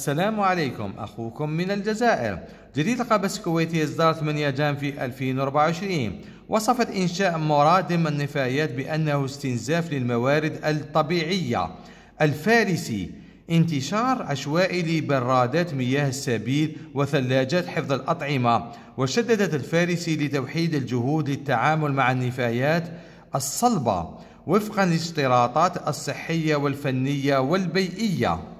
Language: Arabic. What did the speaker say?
السلام عليكم أخوكم من الجزائر جديد قبس الكويتي إصدار 8 جان في 2024 وصفت إنشاء مرادم النفايات بأنه استنزاف للموارد الطبيعية الفارسي انتشار عشوائي لبرادات مياه السبيل وثلاجات حفظ الأطعمة وشددت الفارسي لتوحيد الجهود للتعامل مع النفايات الصلبة وفقا للاشتراطات الصحية والفنية والبيئية